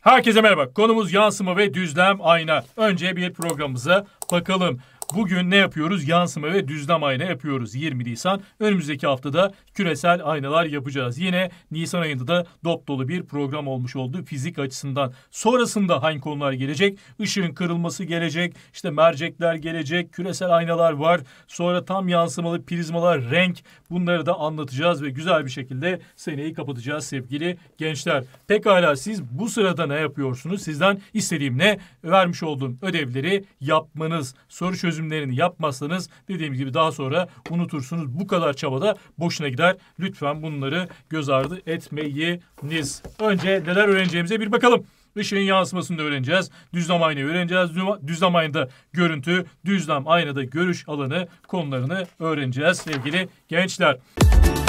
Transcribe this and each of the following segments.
Herkese merhaba. Konumuz yansıma ve düzlem ayna. Önce bir programımıza bakalım. Bugün ne yapıyoruz? Yansıma ve düzlem ayna yapıyoruz 20 Nisan. Önümüzdeki haftada küresel aynalar yapacağız. Yine Nisan ayında da dop dolu bir program olmuş oldu fizik açısından. Sonrasında hangi konular gelecek? Işığın kırılması gelecek, işte mercekler gelecek, küresel aynalar var. Sonra tam yansımalı prizmalar, renk bunları da anlatacağız ve güzel bir şekilde seneyi kapatacağız sevgili gençler. Pekala siz bu sırada ne yapıyorsunuz? Sizden istediğim ne? Vermiş olduğum ödevleri yapmanız, soru çözüm çözümlerini yapmazsanız dediğim gibi daha sonra unutursunuz. Bu kadar çabada boşuna gider. Lütfen bunları göz ardı etmeyiniz. Önce neler öğreneceğimize bir bakalım. Işığın yansımasını da öğreneceğiz. Düzlem aynayı öğreneceğiz. Düzlem aynada görüntü, düzlem aynada görüş alanı konularını öğreneceğiz sevgili gençler. Müzik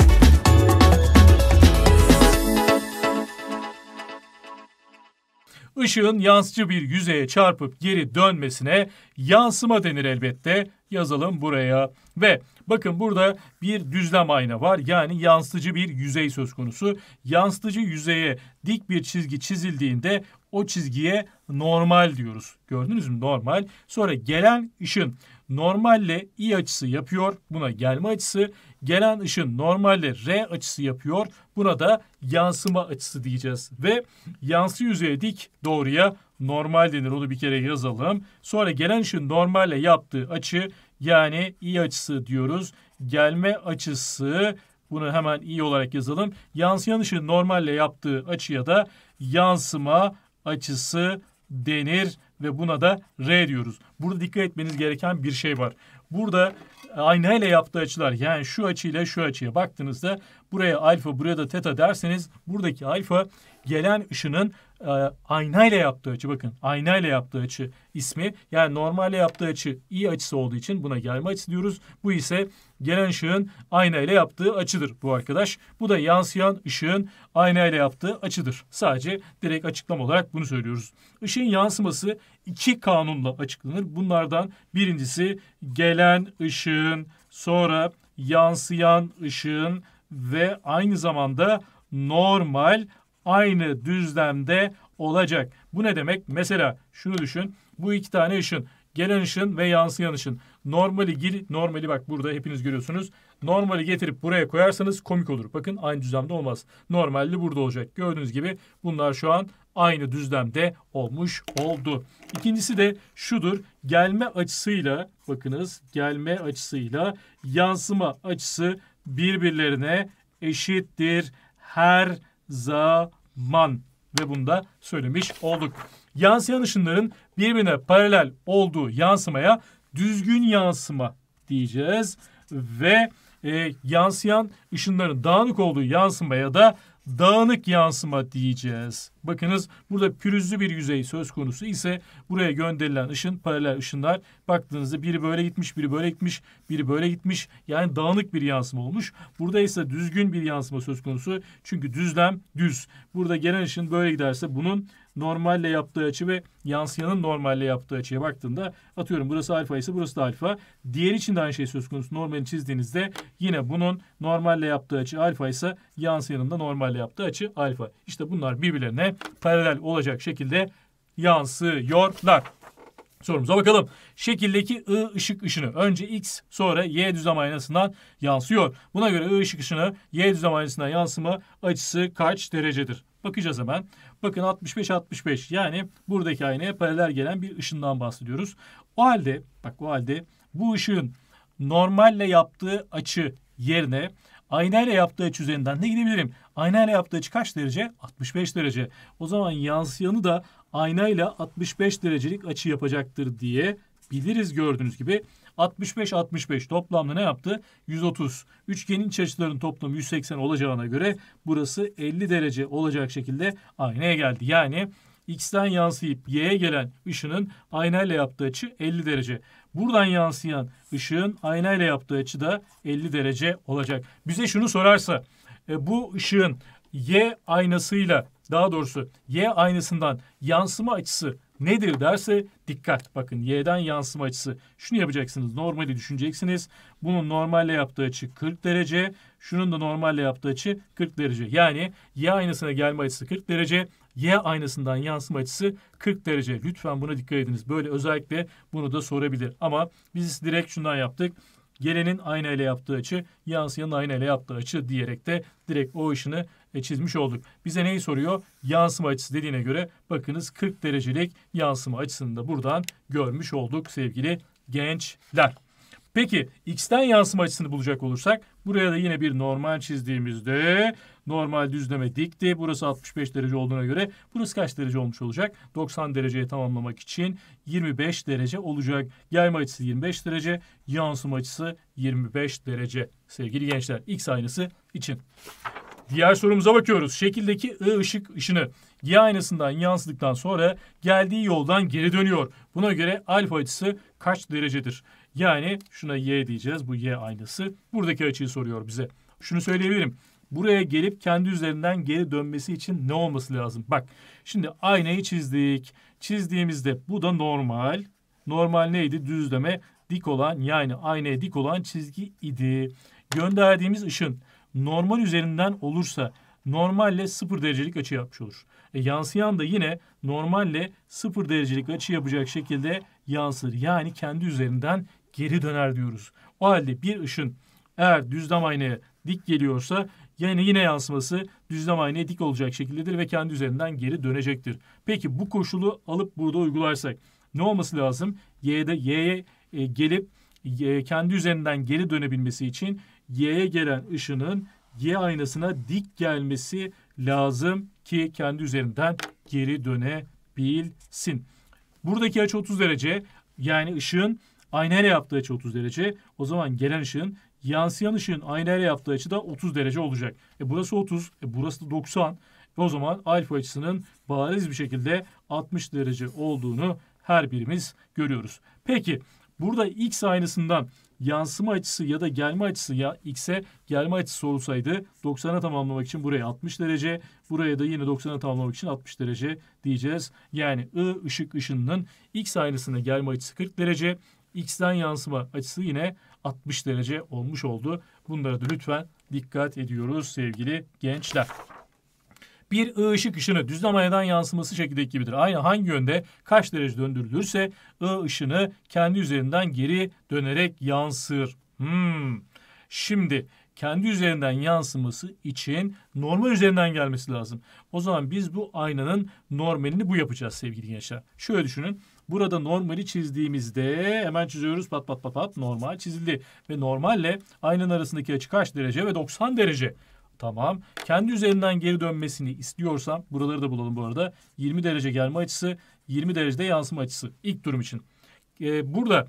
Işığın yansıcı bir yüzeye çarpıp geri dönmesine yansıma denir elbette. Yazalım buraya. Ve bakın burada bir düzlem ayna var. Yani yansıtıcı bir yüzey söz konusu. Yansıtıcı yüzeye dik bir çizgi çizildiğinde o çizgiye normal diyoruz. Gördünüz mü? Normal. Sonra gelen ışın normalle i açısı yapıyor. Buna gelme açısı. Gelen ışın normalle r açısı yapıyor. Buna da yansıma açısı diyeceğiz. Ve yansı yüzeye dik doğruya normal denir. Onu bir kere yazalım. Sonra gelen ışın normalle yaptığı açı yani i açısı diyoruz. Gelme açısı bunu hemen i olarak yazalım. Yansıyan ışın normalle yaptığı açıya da yansıma açısı denir ve buna da R diyoruz. Burada dikkat etmeniz gereken bir şey var. Burada e, aynayla yaptığı açılar yani şu açıyla şu açıya baktığınızda buraya alfa buraya da teta derseniz buradaki alfa gelen ışının e, aynayla yaptığı açı bakın aynayla yaptığı açı ismi yani normalle yaptığı açı i açısı olduğu için buna gelme açısı diyoruz. Bu ise gelen ışığın aynayla yaptığı açıdır bu arkadaş. Bu da yansıyan ışığın aynayla yaptığı açıdır. Sadece direkt açıklama olarak bunu söylüyoruz. Işığın yansıması iki kanunla açıklanır. Bunlardan birincisi gelen ışığın, sonra yansıyan ışığın ve aynı zamanda normal aynı düzlemde olacak. Bu ne demek? Mesela şunu düşün. Bu iki tane ışın, gelen ışın ve yansıyan ışın. Normali gir, normali bak burada hepiniz görüyorsunuz. Normali getirip buraya koyarsanız komik olur. Bakın aynı düzlemde olmaz. Normalli burada olacak. Gördüğünüz gibi bunlar şu an aynı düzlemde olmuş oldu. İkincisi de şudur. Gelme açısıyla bakınız gelme açısıyla yansıma açısı birbirlerine eşittir her zaman ve bunu da söylemiş olduk. Yansıyan ışınların birbirine paralel olduğu yansımaya düzgün yansıma diyeceğiz ve e, yansıyan ışınların dağınık olduğu yansımaya da dağınık yansıma diyeceğiz. Bakınız burada pürüzlü bir yüzey söz konusu ise buraya gönderilen ışın paralel ışınlar baktığınızda biri böyle gitmiş, biri böyle gitmiş, biri böyle gitmiş. Yani dağınık bir yansıma olmuş. Burada ise düzgün bir yansıma söz konusu. Çünkü düzlem düz. Burada gelen ışın böyle giderse bunun normalle yaptığı açı ve yansıyanın normalle yaptığı açıya baktığında atıyorum burası alfa ise burası da alfa. Diğer için de aynı şey söz konusu. Normali çizdiğinizde yine bunun normalle yaptığı açı alfa ise yansıyanın da normalle yaptığı açı alfa. İşte bunlar birbirlerine paralel olacak şekilde yansıyorlar. Sorumuza bakalım. Şekildeki I ışık ışını önce X sonra Y düzlem aynasından yansıyor. Buna göre I ışık ışını Y düzlem aynasından yansıma açısı kaç derecedir? Bakacağız hemen. Bakın 65-65 yani buradaki aynaya paralel gelen bir ışından bahsediyoruz. O halde bak o halde bu ışığın normalle yaptığı açı yerine aynayla yaptığı açı üzerinden ne gidebilirim? Aynayla yaptığı açı kaç derece? 65 derece. O zaman yansıyanı da aynayla 65 derecelik açı yapacaktır diye biliriz gördüğünüz gibi. 65 65 toplamda ne yaptı? 130. Üçgenin açılarının toplamı 180 olacağına göre burası 50 derece olacak şekilde aynaya geldi. Yani X'ten yansıyıp Y'ye gelen ışının aynayla yaptığı açı 50 derece. Buradan yansıyan ışığın aynayla yaptığı açı da 50 derece olacak. Bize şunu sorarsa e, bu ışığın Y aynasıyla daha doğrusu Y aynasından yansıma açısı Nedir derse dikkat. Bakın y'den yansıma açısı. Şunu yapacaksınız. Normali düşüneceksiniz. Bunun normalle yaptığı açı 40 derece. Şunun da normalle yaptığı açı 40 derece. Yani y aynasına gelme açısı 40 derece. Y aynasından yansıma açısı 40 derece. Lütfen buna dikkat ediniz. Böyle özellikle bunu da sorabilir. Ama biz direkt şundan yaptık gelenin aynayla yaptığı açı, yansıyanın aynayla yaptığı açı diyerek de direkt o ışını çizmiş olduk. Bize neyi soruyor? Yansıma açısı dediğine göre bakınız 40 derecelik yansıma açısını da buradan görmüş olduk sevgili gençler. Peki x'ten yansıma açısını bulacak olursak buraya da yine bir normal çizdiğimizde normal düzleme dikti. Burası 65 derece olduğuna göre burası kaç derece olmuş olacak? 90 dereceye tamamlamak için 25 derece olacak. Yayma açısı 25 derece, yansıma açısı 25 derece sevgili gençler. X aynısı için. Diğer sorumuza bakıyoruz. Şekildeki I ışık ışını Y aynasından yansıdıktan sonra geldiği yoldan geri dönüyor. Buna göre alfa açısı kaç derecedir? Yani şuna Y diyeceğiz. Bu Y aynası. Buradaki açıyı soruyor bize. Şunu söyleyebilirim. Buraya gelip kendi üzerinden geri dönmesi için ne olması lazım? Bak şimdi aynayı çizdik. Çizdiğimizde bu da normal. Normal neydi? Düzleme dik olan yani aynaya dik olan çizgi idi. Gönderdiğimiz ışın normal üzerinden olursa normalle 0 derecelik açı yapmış olur. E, yansıyan da yine normalle 0 derecelik açı yapacak şekilde yansır. Yani kendi üzerinden geri döner diyoruz. O halde bir ışın eğer düzlem aynaya dik geliyorsa yani yine yansıması düzlem aynaya dik olacak şekildedir ve kendi üzerinden geri dönecektir. Peki bu koşulu alıp burada uygularsak ne olması lazım? Y'de Y'ye e, gelip e, kendi üzerinden geri dönebilmesi için Y'ye gelen ışının Y aynasına dik gelmesi lazım ki kendi üzerinden geri dönebilsin. Buradaki açı 30 derece yani ışığın aynayla yaptığı açı 30 derece. O zaman gelen ışığın yansıyan ışığın aynayla yaptığı açı da 30 derece olacak. E burası 30, e burası da 90. ve o zaman alfa açısının bariz bir şekilde 60 derece olduğunu her birimiz görüyoruz. Peki burada x aynısından yansıma açısı ya da gelme açısı ya x'e gelme açısı olsaydı 90'a tamamlamak için buraya 60 derece, buraya da yine 90'a tamamlamak için 60 derece diyeceğiz. Yani I ışık ışınının x aynısına gelme açısı 40 derece, x'den yansıma açısı yine 60 derece olmuş oldu. Bunlara da lütfen dikkat ediyoruz sevgili gençler. Bir ışık ışını aynadan yansıması şekildeki gibidir. Aynı hangi yönde kaç derece döndürülürse I ışını kendi üzerinden geri dönerek yansır. Hmm. Şimdi kendi üzerinden yansıması için normal üzerinden gelmesi lazım. O zaman biz bu aynanın normalini bu yapacağız sevgili gençler. Şöyle düşünün. Burada normali çizdiğimizde hemen çiziyoruz pat pat pat pat normal çizildi. Ve normalle aynanın arasındaki açı kaç derece ve 90 derece. Tamam. Kendi üzerinden geri dönmesini istiyorsam buraları da bulalım bu arada. 20 derece gelme açısı, 20 derecede yansıma açısı ilk durum için. Ee, burada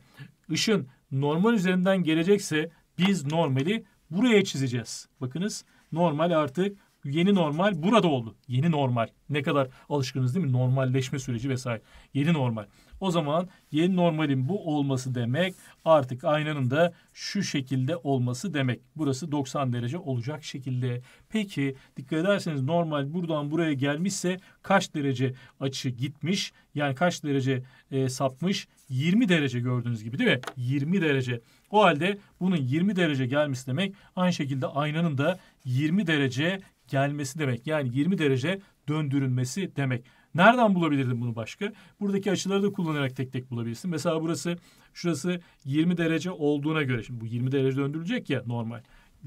ışın normal üzerinden gelecekse biz normali buraya çizeceğiz. Bakınız normal artık Yeni normal burada oldu. Yeni normal. Ne kadar alışkınız değil mi? Normalleşme süreci vesaire. Yeni normal. O zaman yeni normalin bu olması demek artık aynanın da şu şekilde olması demek. Burası 90 derece olacak şekilde. Peki dikkat ederseniz normal buradan buraya gelmişse kaç derece açı gitmiş? Yani kaç derece e, sapmış? 20 derece gördüğünüz gibi değil mi? 20 derece. O halde bunun 20 derece gelmiş demek aynı şekilde aynanın da 20 derece gelmesi demek. Yani 20 derece döndürülmesi demek. Nereden bulabilirdim bunu başka? Buradaki açıları da kullanarak tek tek bulabilirsin. Mesela burası şurası 20 derece olduğuna göre şimdi bu 20 derece döndürülecek ya normal.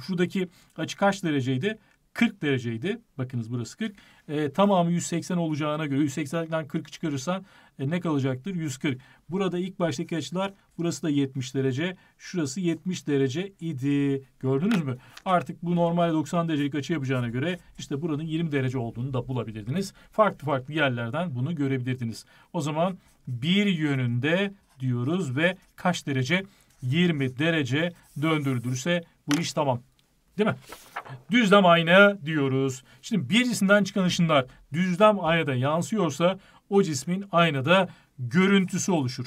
Şuradaki açı kaç dereceydi? 40 dereceydi. Bakınız burası 40. E, tamamı 180 olacağına göre 180'den 40 çıkarırsan e, ne kalacaktır? 140. Burada ilk baştaki açılar burası da 70 derece. Şurası 70 derece idi. Gördünüz mü? Artık bu normal 90 derecelik açı yapacağına göre işte buranın 20 derece olduğunu da bulabilirdiniz. Farklı farklı yerlerden bunu görebilirdiniz. O zaman bir yönünde diyoruz ve kaç derece? 20 derece döndürülürse bu iş tamam. Değil mi? düzlem aynaya diyoruz. Şimdi bir cisimden çıkan ışınlar düzlem aynada yansıyorsa o cismin aynada görüntüsü oluşur.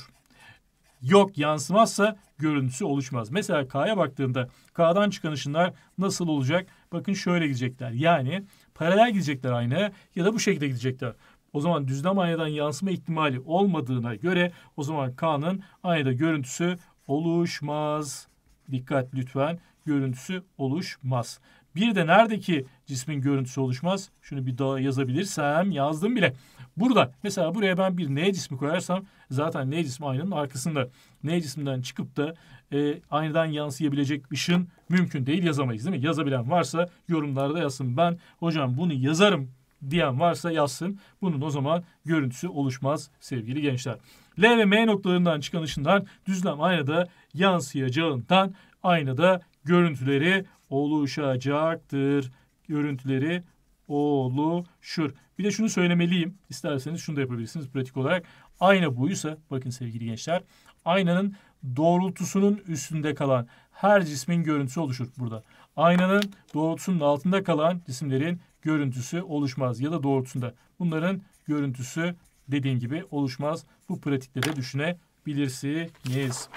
Yok yansımazsa görüntüsü oluşmaz. Mesela K'ya baktığında K'dan çıkan ışınlar nasıl olacak? Bakın şöyle gidecekler. Yani paralel gidecekler aynaya ya da bu şekilde gidecekler. O zaman düzlem aynadan yansıma ihtimali olmadığına göre o zaman K'nın aynada görüntüsü oluşmaz. Dikkat lütfen görüntüsü oluşmaz. Bir de nerede ki cismin görüntüsü oluşmaz? Şunu bir daha yazabilirsem yazdım bile. Burada mesela buraya ben bir N cismi koyarsam zaten N cismi aynanın arkasında. N cisminden çıkıp da e, aynadan yansıyabilecek ışın mümkün değil yazamayız değil mi? Yazabilen varsa yorumlarda yazsın. Ben hocam bunu yazarım diyen varsa yazsın. Bunun o zaman görüntüsü oluşmaz sevgili gençler. L ve M noktalarından çıkan ışınlar düzlem aynada yansıyacağından aynada görüntüleri oluşacaktır. Görüntüleri oluşur. Bir de şunu söylemeliyim. İsterseniz şunu da yapabilirsiniz pratik olarak. Ayna buysa bakın sevgili gençler. Aynanın doğrultusunun üstünde kalan her cismin görüntüsü oluşur burada. Aynanın doğrultusunun altında kalan cisimlerin görüntüsü oluşmaz ya da doğrultusunda. Bunların görüntüsü dediğim gibi oluşmaz. Bu pratikte de düşünebilirsiniz.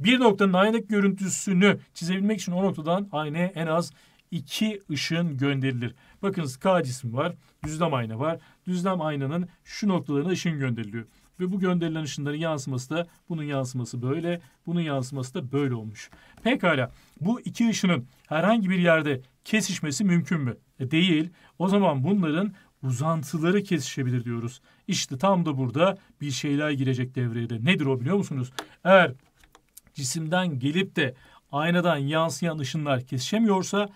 Bir noktanın aynalık görüntüsünü çizebilmek için o noktadan aynaya en az iki ışın gönderilir. Bakınız K cismi var, düzlem ayna var. Düzlem aynanın şu noktalarına ışın gönderiliyor. Ve bu gönderilen ışınların yansıması da bunun yansıması böyle, bunun yansıması da böyle olmuş. Pekala bu iki ışının herhangi bir yerde kesişmesi mümkün mü? E, değil. O zaman bunların uzantıları kesişebilir diyoruz. İşte tam da burada bir şeyler girecek devreye de. Nedir o biliyor musunuz? Eğer cisimden gelip de aynadan yansıyan ışınlar kesişemiyorsa,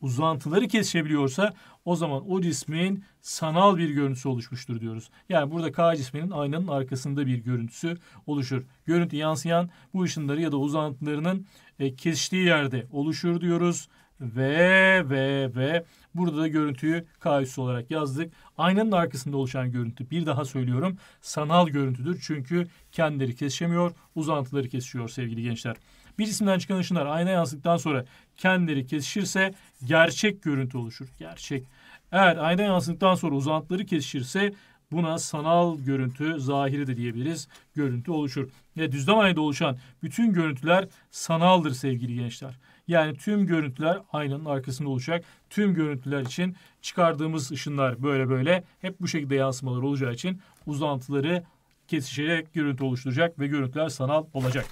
uzantıları kesişebiliyorsa o zaman o cismin sanal bir görüntüsü oluşmuştur diyoruz. Yani burada K cisminin aynanın arkasında bir görüntüsü oluşur. Görüntü yansıyan bu ışınları ya da uzantılarının e, kesiştiği yerde oluşur diyoruz ve ve ve burada da görüntüyü kayısı olarak yazdık. Aynanın arkasında oluşan görüntü bir daha söylüyorum sanal görüntüdür. Çünkü kendileri kesişemiyor uzantıları kesişiyor sevgili gençler. Bir cisimden çıkan ışınlar ayna yansıdıktan sonra kendileri kesişirse gerçek görüntü oluşur. Gerçek. Eğer ayna yansıdıktan sonra uzantıları kesişirse Buna sanal görüntü zahiri de diyebiliriz. Görüntü oluşur. Ve düzlem aynada oluşan bütün görüntüler sanaldır sevgili gençler. Yani tüm görüntüler aynanın arkasında olacak. Tüm görüntüler için çıkardığımız ışınlar böyle böyle hep bu şekilde yansımalar olacağı için uzantıları kesişerek görüntü oluşturacak ve görüntüler sanal olacak.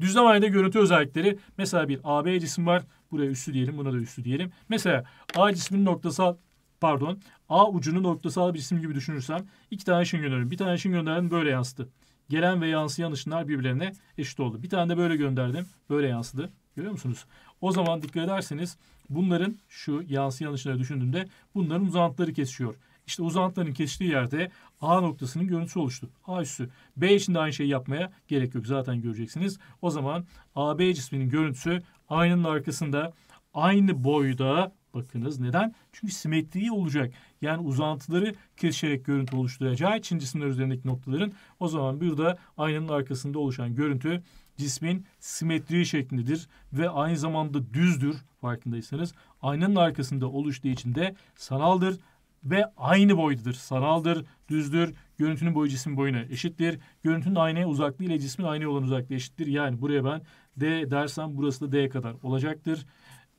Düzlem aynada görüntü özellikleri mesela bir AB cisim var. Buraya üstü diyelim, buna da üstü diyelim. Mesela A cisminin noktasal pardon A ucunu noktasal bir cisim gibi düşünürsem iki tane ışın gönderirim. Bir tane ışın gönderdim böyle yansıdı. Gelen ve yansıyan ışınlar birbirlerine eşit oldu. Bir tane de böyle gönderdim böyle yansıdı. Görüyor musunuz? O zaman dikkat ederseniz bunların şu yansı yanlışları düşündüğümde bunların uzantıları kesişiyor. İşte uzantıların kesiştiği yerde A noktasının görüntüsü oluştu. A üssü. B için de aynı şeyi yapmaya gerek yok. Zaten göreceksiniz. O zaman AB cisminin görüntüsü aynanın arkasında aynı boyda bakınız. Neden? Çünkü simetriği olacak. Yani uzantıları kesişerek görüntü oluşturacağı için cisimler üzerindeki noktaların o zaman bir de aynanın arkasında oluşan görüntü cismin simetri şeklindedir ve aynı zamanda düzdür farkındaysanız. Aynanın arkasında oluştuğu için de sanaldır ve aynı boydadır. Sanaldır, düzdür, görüntünün boyu cismin boyuna eşittir. Görüntünün aynaya uzaklığı ile cismin aynaya olan uzaklığı eşittir. Yani buraya ben D dersem burası da D kadar olacaktır.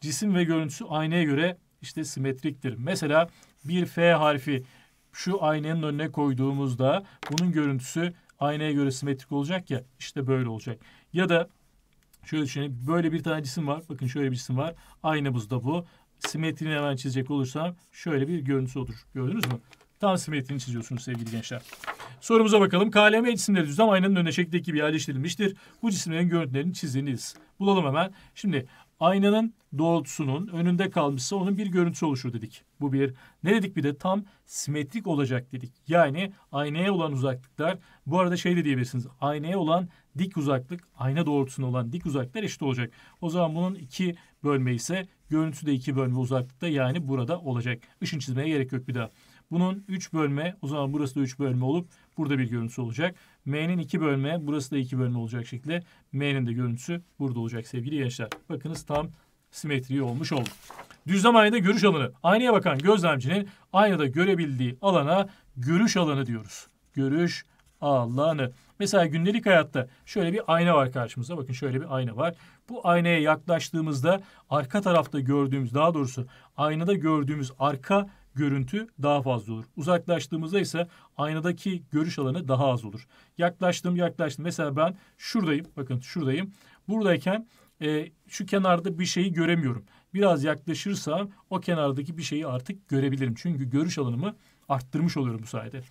Cisim ve görüntüsü aynaya göre işte simetriktir. Mesela bir F harfi şu aynanın önüne koyduğumuzda bunun görüntüsü aynaya göre simetrik olacak ya işte böyle olacak. Ya da şöyle düşünelim. Böyle bir tane cisim var. Bakın şöyle bir cisim var. Aynı buzda bu. Simetrini hemen çizecek olursam şöyle bir görüntüsü olur. Gördünüz mü? Tam simetrini çiziyorsunuz sevgili gençler. Sorumuza bakalım. KLM cisimleri düzlem aynanın önüne şekildeki gibi yerleştirilmiştir. Bu cisimlerin görüntülerini çiziniz. Bulalım hemen. Şimdi aynanın doğrultusunun önünde kalmışsa onun bir görüntüsü oluşur dedik. Bu bir. Ne dedik bir de tam simetrik olacak dedik. Yani aynaya olan uzaklıklar. Bu arada şey de diyebilirsiniz. Aynaya olan dik uzaklık ayna doğrultusunda olan dik uzaklıklar eşit olacak. O zaman bunun iki bölme ise de iki bölme uzaklıkta yani burada olacak. Işın çizmeye gerek yok bir daha. Bunun 3 bölme o zaman burası da 3 bölme olup burada bir görüntüsü olacak. M'nin 2 bölme burası da 2 bölme olacak şekilde M'nin de görüntüsü burada olacak sevgili gençler. Bakınız tam simetri olmuş oldu. Düzlem aynada görüş alanı. Aynaya bakan gözlemcinin aynada görebildiği alana görüş alanı diyoruz. Görüş alanı. Mesela gündelik hayatta şöyle bir ayna var karşımızda. Bakın şöyle bir ayna var. Bu aynaya yaklaştığımızda arka tarafta gördüğümüz daha doğrusu aynada gördüğümüz arka görüntü daha fazla olur. Uzaklaştığımızda ise aynadaki görüş alanı daha az olur. Yaklaştım yaklaştım. Mesela ben şuradayım. Bakın şuradayım. Buradayken e, şu kenarda bir şeyi göremiyorum. Biraz yaklaşırsam o kenardaki bir şeyi artık görebilirim. Çünkü görüş alanımı arttırmış oluyorum bu sayede.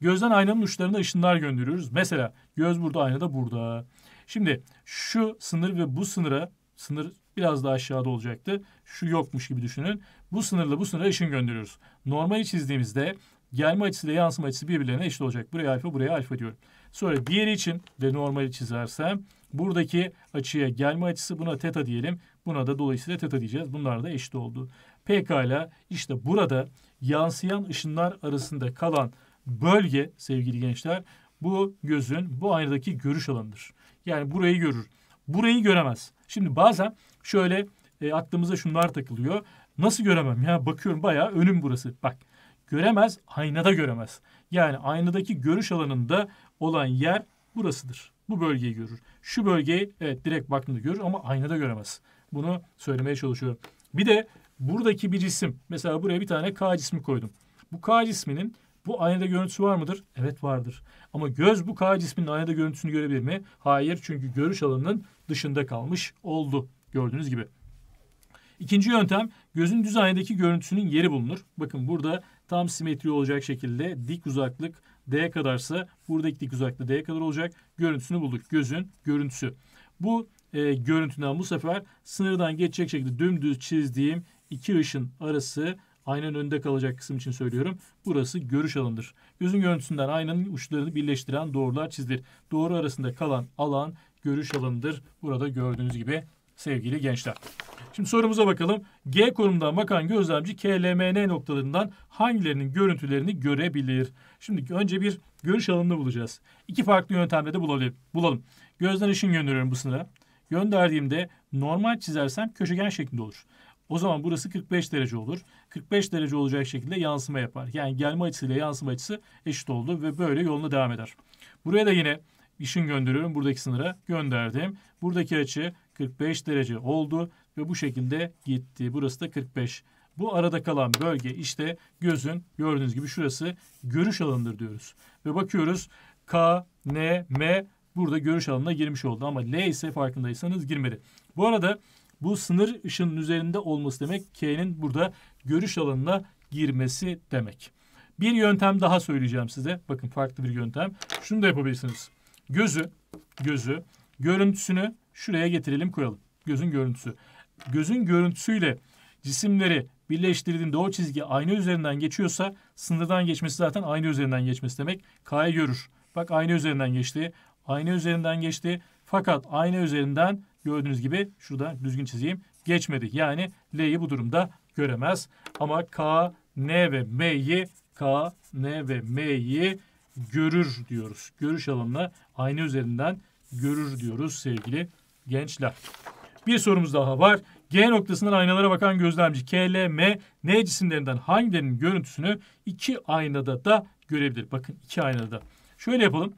Gözden aynanın uçlarına ışınlar gönderiyoruz. Mesela göz burada, ayna da burada. Şimdi şu sınır ve bu sınıra sınır biraz daha aşağıda olacaktı. Şu yokmuş gibi düşünün. Bu sınırla bu sınıra ışın gönderiyoruz. Normali çizdiğimizde gelme açısı ile yansıma açısı birbirlerine eşit olacak. Buraya alfa, buraya alfa diyorum. Sonra diğeri için de normali çizersem buradaki açıya gelme açısı buna teta diyelim. Buna da dolayısıyla teta diyeceğiz. Bunlar da eşit oldu. Pekala işte burada yansıyan ışınlar arasında kalan bölge sevgili gençler bu gözün bu aynadaki görüş alanıdır. Yani burayı görür. Burayı göremez. Şimdi bazen şöyle e, aklımıza şunlar takılıyor. Nasıl göremem ya? Bakıyorum bayağı önüm burası. Bak göremez, aynada göremez. Yani aynadaki görüş alanında olan yer burasıdır. Bu bölgeyi görür. Şu bölgeyi evet direkt baktığında görür ama aynada göremez. Bunu söylemeye çalışıyorum. Bir de buradaki bir cisim. Mesela buraya bir tane K cismi koydum. Bu K cisminin bu aynada görüntüsü var mıdır? Evet vardır. Ama göz bu K cisminin aynada görüntüsünü görebilir mi? Hayır çünkü görüş alanının dışında kalmış oldu gördüğünüz gibi. İkinci yöntem gözün düz aynadaki görüntüsünün yeri bulunur. Bakın burada tam simetri olacak şekilde dik uzaklık D kadarsa buradaki dik uzaklık D kadar olacak. Görüntüsünü bulduk. Gözün görüntüsü. Bu e, görüntüden bu sefer sınırdan geçecek şekilde dümdüz çizdiğim iki ışın arası Aynanın önünde kalacak kısım için söylüyorum. Burası görüş alanıdır. Gözün görüntüsünden aynanın uçlarını birleştiren doğrular çizilir. Doğru arasında kalan alan görüş alanıdır. Burada gördüğünüz gibi sevgili gençler. Şimdi sorumuza bakalım. G konumundan bakan gözlemci KLMN noktalarından hangilerinin görüntülerini görebilir? Şimdi önce bir görüş alanını bulacağız. İki farklı yöntemle de bulalım. Gözden ışın gönderiyorum bu sınıra. Gönderdiğimde normal çizersem köşegen şeklinde olur. O zaman burası 45 derece olur. 45 derece olacak şekilde yansıma yapar. Yani gelme açısıyla yansıma açısı eşit oldu ve böyle yoluna devam eder. Buraya da yine ışın gönderiyorum buradaki sınıra gönderdim. Buradaki açı 45 derece oldu ve bu şekilde gitti. Burası da 45. Bu arada kalan bölge işte gözün gördüğünüz gibi şurası görüş alanıdır diyoruz. Ve bakıyoruz K, N, M burada görüş alanına girmiş oldu ama L ise farkındaysanız girmedi. Bu arada bu sınır ışının üzerinde olması demek K'nin burada görüş alanına girmesi demek. Bir yöntem daha söyleyeceğim size. Bakın farklı bir yöntem. Şunu da yapabilirsiniz. Gözü, gözü, görüntüsünü şuraya getirelim koyalım. Gözün görüntüsü. Gözün görüntüsüyle cisimleri birleştirdiğinde o çizgi ayna üzerinden geçiyorsa sınırdan geçmesi zaten ayna üzerinden geçmesi demek. K'yı görür. Bak ayna üzerinden geçti. Ayna üzerinden geçti. Fakat ayna üzerinden Gördüğünüz gibi şurada düzgün çizeyim. Geçmedi. Yani L'yi bu durumda göremez. Ama K, N ve M'yi K, N ve M'yi görür diyoruz. Görüş alanına aynı üzerinden görür diyoruz sevgili gençler. Bir sorumuz daha var. G noktasından aynalara bakan gözlemci K, L, M, N cisimlerinden hangilerinin görüntüsünü iki aynada da görebilir? Bakın iki aynada Şöyle yapalım.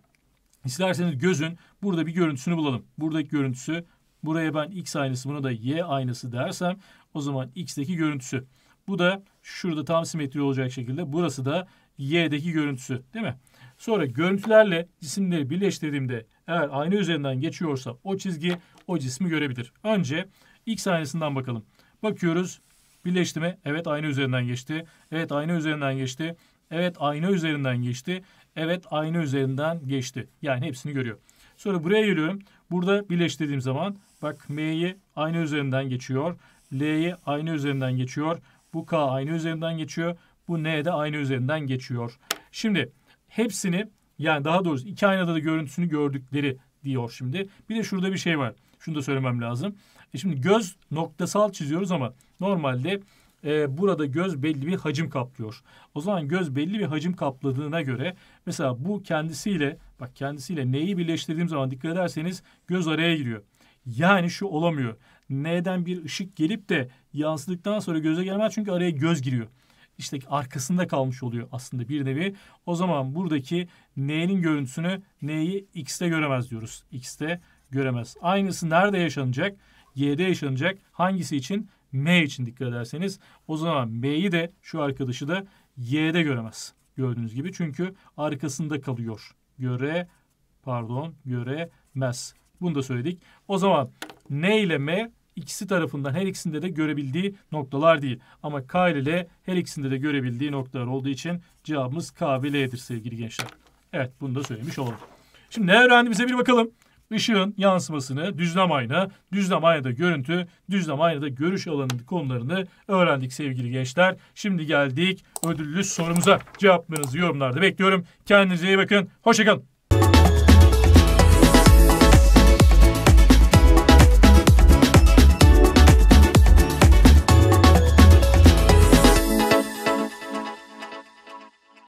İsterseniz gözün burada bir görüntüsünü bulalım. Buradaki görüntüsü Buraya ben x aynısı buna da y aynısı dersem o zaman x'teki görüntüsü. Bu da şurada tam simetri olacak şekilde burası da y'deki görüntüsü değil mi? Sonra görüntülerle cisimleri birleştirdiğimde eğer aynı üzerinden geçiyorsa o çizgi o cismi görebilir. Önce x aynısından bakalım. Bakıyoruz birleştirme evet aynı üzerinden geçti. Evet aynı üzerinden geçti. Evet aynı üzerinden geçti. Evet aynı üzerinden geçti. Yani hepsini görüyor. Sonra buraya geliyorum. Burada birleştirdiğim zaman Bak M'yi aynı üzerinden geçiyor. L'yi aynı üzerinden geçiyor. Bu K aynı üzerinden geçiyor. Bu N de aynı üzerinden geçiyor. Şimdi hepsini yani daha doğrusu iki aynada da görüntüsünü gördükleri diyor şimdi. Bir de şurada bir şey var. Şunu da söylemem lazım. E şimdi göz noktasal çiziyoruz ama normalde e, burada göz belli bir hacim kaplıyor. O zaman göz belli bir hacim kapladığına göre mesela bu kendisiyle bak kendisiyle neyi birleştirdiğim zaman dikkat ederseniz göz araya giriyor. Yani şu olamıyor. N'den bir ışık gelip de yansıdıktan sonra göze gelmez çünkü araya göz giriyor. İşte arkasında kalmış oluyor aslında bir nevi. O zaman buradaki N'nin görüntüsünü N'yi X'te göremez diyoruz. X'te göremez. Aynısı nerede yaşanacak? Y'de yaşanacak. Hangisi için? M için dikkat ederseniz. O zaman M'yi de şu arkadaşı da Y'de göremez. Gördüğünüz gibi çünkü arkasında kalıyor. Göre pardon göremez. Bunu da söyledik. O zaman N ile M ikisi tarafından her ikisinde de görebildiği noktalar değil. Ama K ile L her ikisinde de görebildiği noktalar olduğu için cevabımız K ve L'dir sevgili gençler. Evet bunu da söylemiş olalım. Şimdi ne öğrendiğimize bir bakalım. Işığın yansımasını düzlem ayna, düzlem aynada görüntü, düzlem aynada görüş alanı konularını öğrendik sevgili gençler. Şimdi geldik ödüllü sorumuza. Cevaplarınızı yorumlarda bekliyorum. Kendinize iyi bakın. Hoşçakalın.